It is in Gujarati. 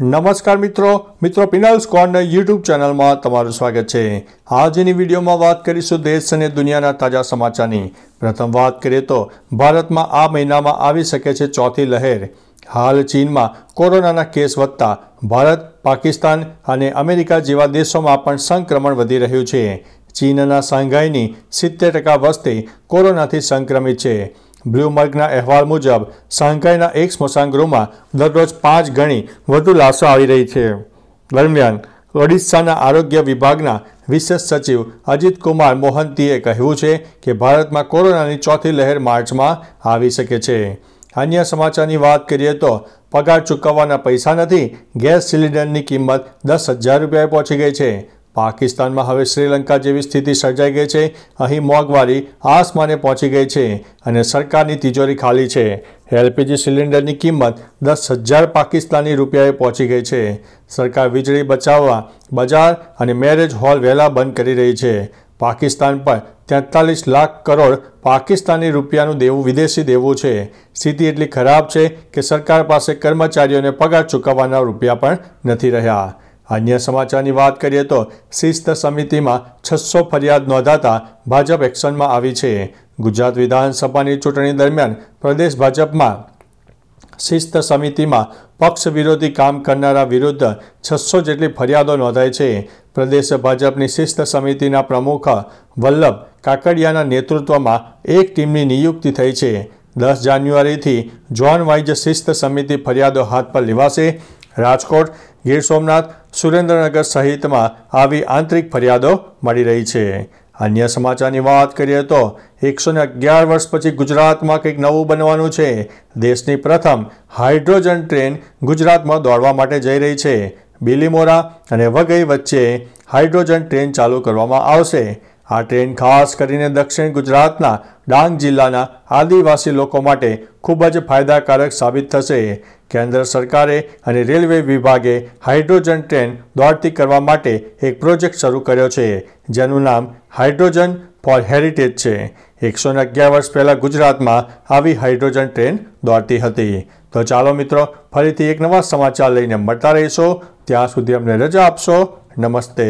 નમસ્કાર મિત્રો મિત્રો પિનાલ્સ કોર્નર યુટ્યુબ ચેનલમાં તમારું સ્વાગત છે આજની વિડીયોમાં વાત કરીશું દેશ અને દુનિયાના તાજા સમાચારની પ્રથમ વાત કરીએ તો ભારતમાં આ મહિનામાં આવી શકે છે ચોથી લહેર હાલ ચીનમાં કોરોનાના કેસ વધતા ભારત પાકિસ્તાન અને અમેરિકા જેવા દેશોમાં પણ સંક્રમણ વધી રહ્યું છે ચીનના શાંઘાઈની સિત્તેર ટકા વસ્તી કોરોનાથી સંક્રમિત છે બ્લુમબર્ગના અહેવાલ મુજબ શાંઘાઈના એક સ્મશાનગૃહમાં દરરોજ પાંચ ગણી વધુ લાશો આવી રહી છે દરમિયાન ઓડિશાના આરોગ્ય વિભાગના વિશેષ સચિવ અજીત કુમાર મોહંતીએ કહ્યું છે કે ભારતમાં કોરોનાની ચોથી લહેર માર્ચમાં આવી શકે છે અન્ય સમાચારની વાત કરીએ તો પગાર ચૂકવવાના પૈસા નથી ગેસ સિલિન્ડરની કિંમત દસ હજાર રૂપિયાએ પહોંચી ગઈ છે પાકિસ્તાનમાં હવે શ્રીલંકા જેવી સ્થિતિ સર્જાઈ ગઈ છે અહીં મોંઘવારી આસમાને પહોંચી ગઈ છે અને સરકારની તિજોરી ખાલી છે એલપીજી સિલિન્ડરની કિંમત દસ હજાર પાકિસ્તાની રૂપિયાએ પહોંચી ગઈ છે સરકાર વીજળી બચાવવા બજાર અને મેરેજ હોલ વહેલા બંધ કરી રહી છે પાકિસ્તાન પર તેતાલીસ લાખ કરોડ પાકિસ્તાની રૂપિયાનું દેવું વિદેશી દેવું છે સ્થિતિ એટલી ખરાબ છે કે સરકાર પાસે કર્મચારીઓને પગાર ચૂકવવાના રૂપિયા પણ નથી રહ્યા અન્ય સમાચારની વાત કરીએ તો શિસ્ત સમિતિમાં છસો ફરિયાદ નોંધાતા ભાજપ એક્શનમાં આવી છે ગુજરાત વિધાનસભાની ચૂંટણી દરમિયાન પ્રદેશ ભાજપમાં શિસ્ત સમિતિમાં પક્ષ વિરોધી કામ કરનારા વિરુદ્ધ છસો જેટલી ફરિયાદો નોંધાઈ છે પ્રદેશ ભાજપની શિસ્ત સમિતિના પ્રમુખ વલ્લભ કાકડિયાના નેતૃત્વમાં એક ટીમની નિયુક્તિ થઈ છે દસ જાન્યુઆરીથી જોન વાઇજ શિસ્ત સમિતિ ફરિયાદો હાથ પર લેવાશે રાજકોટ ગીર સોમનાથ સુરેન્દ્રનગર સહિતમાં આવી આંતરિક ફરિયાદો મળી રહી છે અન્ય સમાચારની વાત કરીએ તો એકસો અગિયાર વર્ષ પછી ગુજરાતમાં કંઈક નવું બનવાનું છે દેશની પ્રથમ હાઇડ્રોજન ટ્રેન ગુજરાતમાં દોડવા માટે જઈ રહી છે બિલીમોરા અને વઘઈ વચ્ચે હાઇડ્રોજન ટ્રેન ચાલુ કરવામાં આવશે આ ટ્રેન ખાસ કરીને દક્ષિણ ગુજરાતના ડાંગ જિલ્લાના આદિવાસી લોકો માટે ખૂબ જ ફાયદાકારક સાબિત થશે કેન્દ્ર સરકારે અને રેલવે વિભાગે હાઇડ્રોજન ટ્રેન દોડતી કરવા માટે એક પ્રોજેક્ટ શરૂ કર્યો છે જેનું નામ હાઇડ્રોજન ફોર હેરિટેજ છે એકસો અગિયાર વર્ષ પહેલાં ગુજરાતમાં આવી હાઇડ્રોજન ટ્રેન દોડતી હતી તો ચાલો મિત્રો ફરીથી એક નવા સમાચાર લઈને મળતા રહીશો ત્યાં સુધી અમને રજા આપશો નમસ્તે